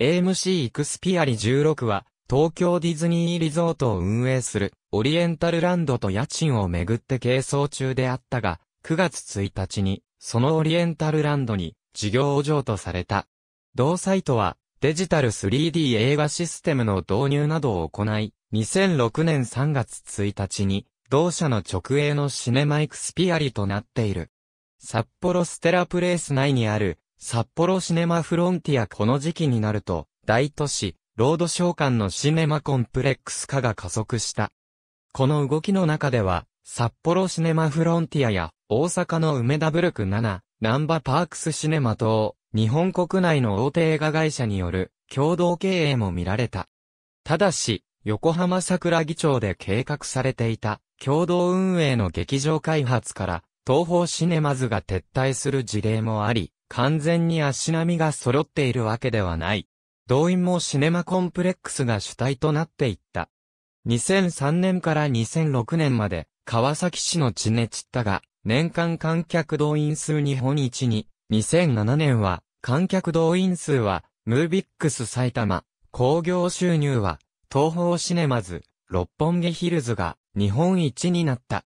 AMC イクスピアリ16は、東京ディズニーリゾートを運営する、オリエンタルランドと家賃をめぐって係争中であったが、9月1日に、そのオリエンタルランドに、事業を譲渡された。同サイトは、デジタル 3D 映画システムの導入などを行い、2006年3月1日に、同社の直営のシネマイクスピアリとなっている。札幌ステラプレイス内にある札幌シネマフロンティアこの時期になると、大都市、ロード召喚のシネマコンプレックス化が加速した。この動きの中では、札幌シネマフロンティアや、大阪の梅田ブルク7、南波パークスシネマ等、日本国内の大手映画会社による共同経営も見られた。ただし、横浜桜木町で計画されていた共同運営の劇場開発から東方シネマズが撤退する事例もあり、完全に足並みが揃っているわけではない。動員もシネマコンプレックスが主体となっていった。2003年から2006年まで、川崎市のチネチッタが、年間観客動員数日本一に、2007年は、観客動員数は、ムービックス埼玉、興行収入は、東方シネマズ、六本木ヒルズが、日本一になった。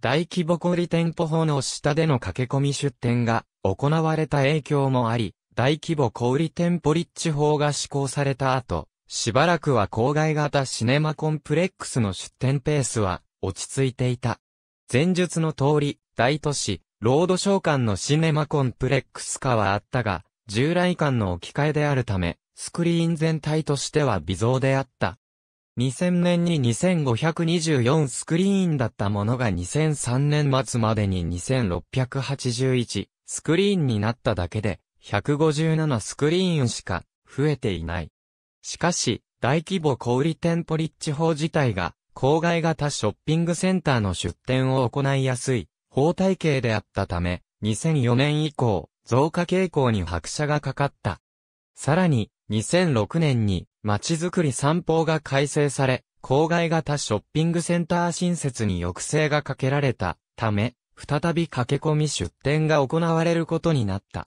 大規模小売店舗法の下での駆け込み出店が、行われた影響もあり、大規模小売店舗立地法が施行された後、しばらくは郊外型シネマコンプレックスの出店ペースは落ち着いていた。前述の通り、大都市、ロード召喚のシネマコンプレックス化はあったが、従来間の置き換えであるため、スクリーン全体としては微増であった。2000年に2524スクリーンだったものが2003年末までに2681スクリーンになっただけで157スクリーンしか増えていない。しかし、大規模小売店ポリッチ法自体が郊外型ショッピングセンターの出店を行いやすい法体系であったため2004年以降増加傾向に拍車がかかった。さらに2006年に街づくり三法が改正され、郊外型ショッピングセンター新設に抑制がかけられたため、再び駆け込み出店が行われることになった。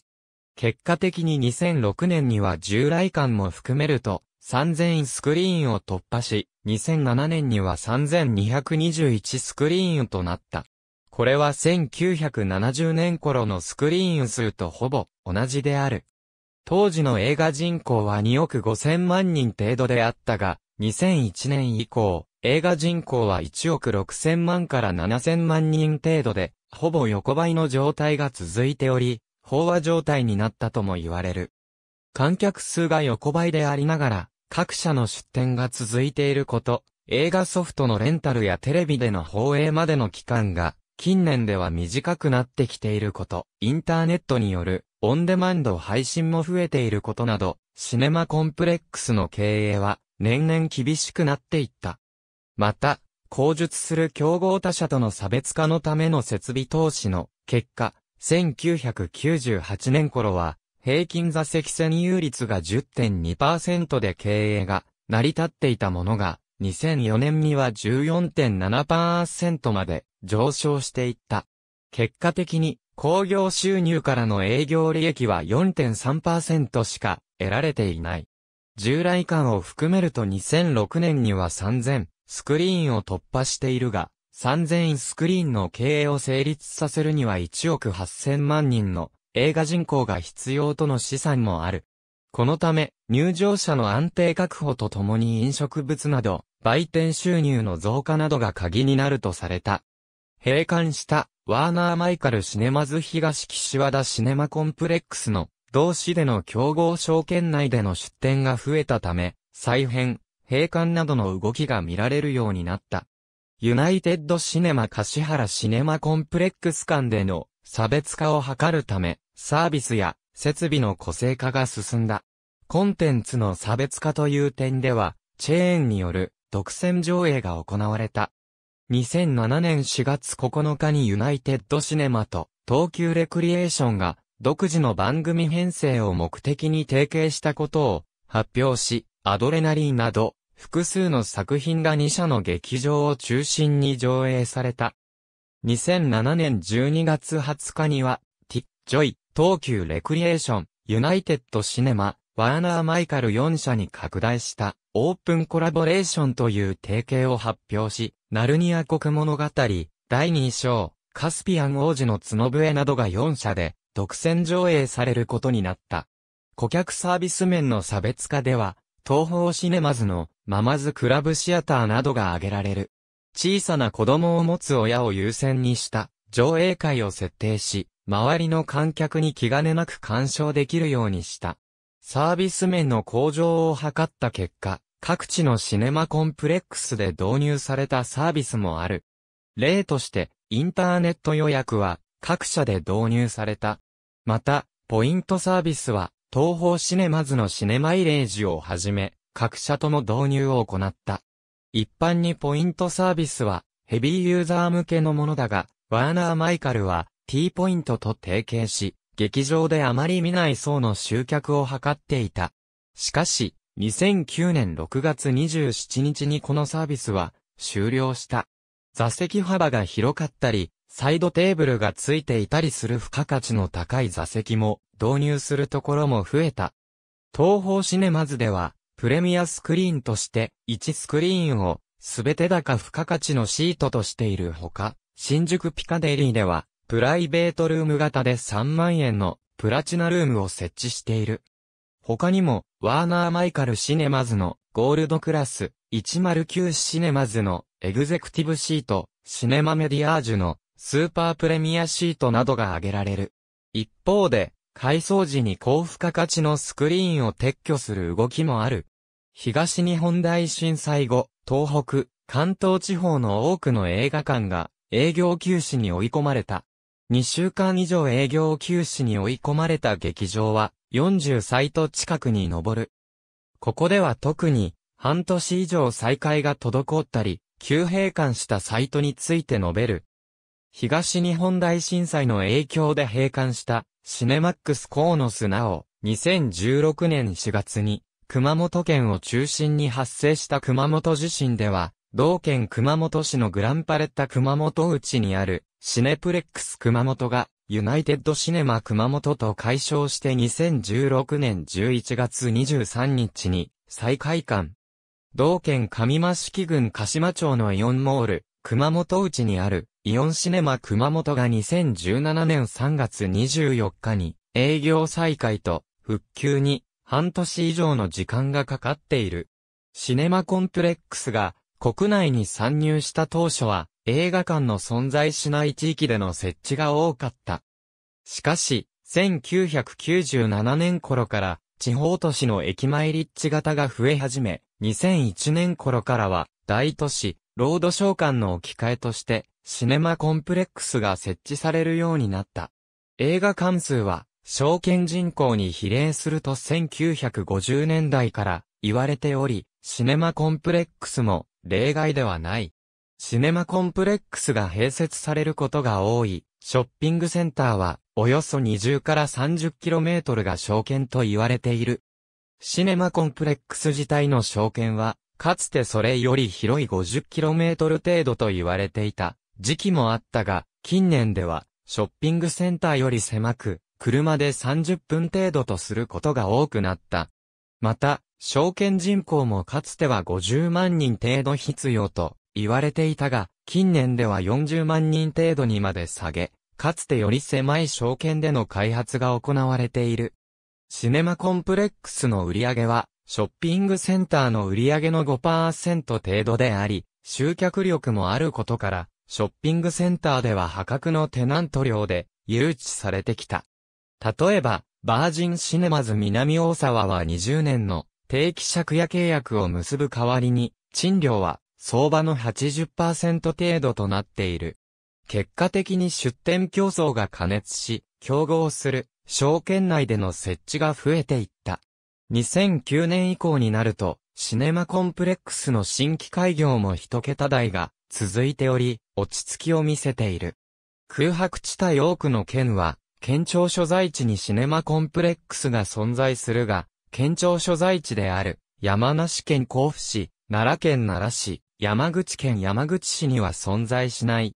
結果的に2006年には従来館も含めると3000スクリーンを突破し、2007年には3221スクリーンとなった。これは1970年頃のスクリーン数とほぼ同じである。当時の映画人口は2億5000万人程度であったが、2001年以降、映画人口は1億6000万から7000万人程度で、ほぼ横ばいの状態が続いており、飽和状態になったとも言われる。観客数が横ばいでありながら、各社の出展が続いていること、映画ソフトのレンタルやテレビでの放映までの期間が、近年では短くなってきていること、インターネットによるオンデマンド配信も増えていることなど、シネマコンプレックスの経営は年々厳しくなっていった。また、後述する競合他社との差別化のための設備投資の結果、1998年頃は、平均座席占有率が10.2%で経営が成り立っていたものが、2004年には14.7%まで上昇していった。結果的に工業収入からの営業利益は4.3%しか得られていない。従来感を含めると2006年には3000スクリーンを突破しているが、3000スクリーンの経営を成立させるには1億8000万人の映画人口が必要との資産もある。このため、入場者の安定確保とともに飲食物など、売店収入の増加などが鍵になるとされた。閉館したワーナー・マイカル・シネマズ東岸和田シネマコンプレックスの同市での競合証券内での出店が増えたため、再編、閉館などの動きが見られるようになった。ユナイテッドシネマ柏原シネマコンプレックス間での差別化を図るため、サービスや設備の個性化が進んだ。コンテンツの差別化という点では、チェーンによる独占上映が行われた。2007年4月9日にユナイテッドシネマと東急レクリエーションが独自の番組編成を目的に提携したことを発表し、アドレナリーなど複数の作品が2社の劇場を中心に上映された。2007年12月20日には、ティ・ジョイ、東急レクリエーション、ユナイテッドシネマ、ワーナー・マイカル4社に拡大したオープンコラボレーションという提携を発表し、ナルニア国物語、第2章、カスピアン王子の角笛などが4社で独占上映されることになった。顧客サービス面の差別化では、東方シネマズのママズクラブシアターなどが挙げられる。小さな子供を持つ親を優先にした上映会を設定し、周りの観客に気兼ねなく鑑賞できるようにした。サービス面の向上を図った結果、各地のシネマコンプレックスで導入されたサービスもある。例として、インターネット予約は各社で導入された。また、ポイントサービスは、東方シネマズのシネマイレージをはじめ、各社とも導入を行った。一般にポイントサービスは、ヘビーユーザー向けのものだが、ワーナー・マイカルは T ポイントと提携し、劇場であまり見ない層の集客を図っていた。しかし、2009年6月27日にこのサービスは終了した。座席幅が広かったり、サイドテーブルがついていたりする付加価値の高い座席も導入するところも増えた。東方シネマズでは、プレミアスクリーンとして1スクリーンをすべて高付加価値のシートとしているほか、新宿ピカデリーではプライベートルーム型で3万円のプラチナルームを設置している。他にも、ワーナー・マイカル・シネマズのゴールドクラス、109シネマズのエグゼクティブシート、シネマメディアージュのスーパープレミアシートなどが挙げられる。一方で、改装時に高付加価値のスクリーンを撤去する動きもある。東日本大震災後、東北、関東地方の多くの映画館が営業休止に追い込まれた。2週間以上営業休止に追い込まれた劇場は40サイト近くに上る。ここでは特に半年以上再開が滞ったり、急閉館したサイトについて述べる。東日本大震災の影響で閉館したシネマックスコーノスなお、2016年4月に熊本県を中心に発生した熊本地震では、同県熊本市のグランパレッタ熊本内にあるシネプレックス熊本が、ユナイテッドシネマ熊本と解消して2016年11月23日に再開館。同県上間式郡鹿島町のイオンモール、熊本内にあるイオンシネマ熊本が2017年3月24日に営業再開と復旧に半年以上の時間がかかっている。シネマコンプレックスが国内に参入した当初は映画館の存在しない地域での設置が多かった。しかし、1997年頃から地方都市の駅前立地型が増え始め、2001年頃からは大都市、ロード召喚の置き換えとしてシネマコンプレックスが設置されるようになった。映画館数は証券人口に比例すると1950年代から言われており、シネマコンプレックスも例外ではない。シネマコンプレックスが併設されることが多い、ショッピングセンターは、およそ20から 30km が証券と言われている。シネマコンプレックス自体の証券は、かつてそれより広い 50km 程度と言われていた時期もあったが、近年では、ショッピングセンターより狭く、車で30分程度とすることが多くなった。また、証券人口もかつては50万人程度必要と言われていたが、近年では40万人程度にまで下げ、かつてより狭い証券での開発が行われている。シネマコンプレックスの売り上げは、ショッピングセンターの売り上げの5%程度であり、集客力もあることから、ショッピングセンターでは破格のテナント料で誘致されてきた。例えば、バージンシネマズ南大沢は20年の定期借家契約を結ぶ代わりに、賃料は相場の80%程度となっている。結果的に出店競争が加熱し、競合する証券内での設置が増えていった。2009年以降になると、シネマコンプレックスの新規開業も一桁台が続いており、落ち着きを見せている。空白地帯多くの県は、県庁所在地にシネマコンプレックスが存在するが、県庁所在地である、山梨県甲府市、奈良県奈良市、山口県山口市には存在しない。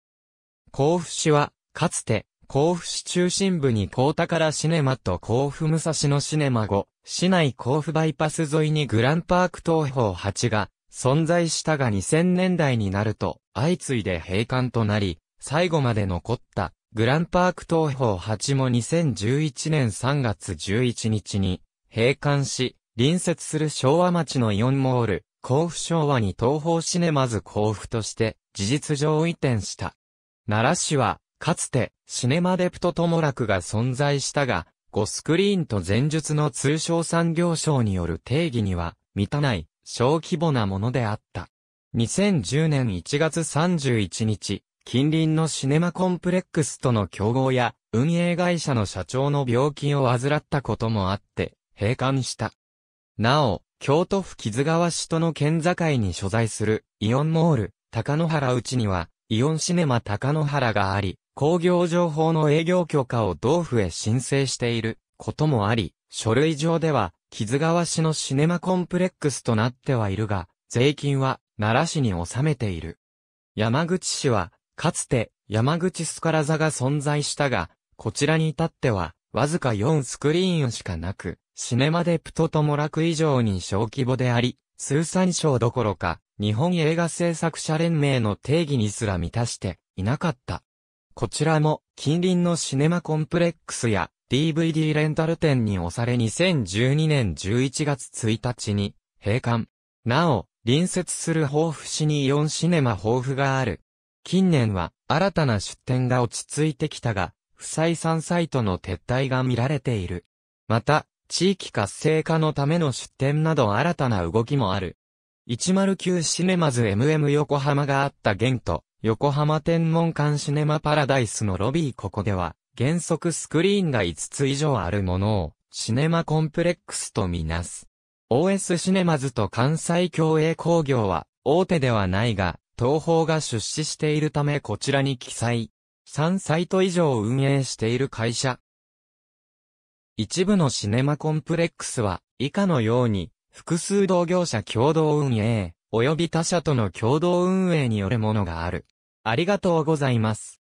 甲府市は、かつて、甲府市中心部にか宝シネマと甲府武蔵野シネマ後、市内甲府バイパス沿いにグランパーク東方8が存在したが2000年代になると相次いで閉館となり、最後まで残ったグランパーク東方8も2011年3月11日に閉館し、隣接する昭和町のイオンモール、甲府昭和に東方シネマズ甲府として事実上移転した。奈良市は、かつてシネマデプトラ楽が存在したが、ゴスクリーンと前述の通商産業省による定義には満たない小規模なものであった。2010年1月31日、近隣のシネマコンプレックスとの競合や、運営会社の社長の病気を患ったこともあって、閉館した。なお、京都府木津川市との県境に所在するイオンモール、高野原内には、イオンシネマ高野原があり、工業情報の営業許可を同府へ申請していることもあり、書類上では、木津川市のシネマコンプレックスとなってはいるが、税金は奈良市に納めている。山口市は、かつて山口スカラ座が存在したが、こちらに至っては、わずか4スクリーンしかなく、シネマデプトとも楽以上に小規模であり、通産賞どころか、日本映画制作者連盟の定義にすら満たしていなかった。こちらも、近隣のシネマコンプレックスや DVD レンタル店に押され2012年11月1日に閉館。なお、隣接する豊富市にイオンシネマ豊富がある。近年は新たな出店が落ち着いてきたが、不採算サイトの撤退が見られている。また、地域活性化のための出店など新たな動きもある。109シネマズ MM 横浜があった現と、横浜天文館シネマパラダイスのロビーここでは、原則スクリーンが5つ以上あるものを、シネマコンプレックスとみなす。OS シネマズと関西共栄工業は、大手ではないが、東宝が出資しているためこちらに記載。3サイト以上運営している会社、一部のシネマコンプレックスは、以下のように、複数同業者共同運営、及び他社との共同運営によるものがある。ありがとうございます。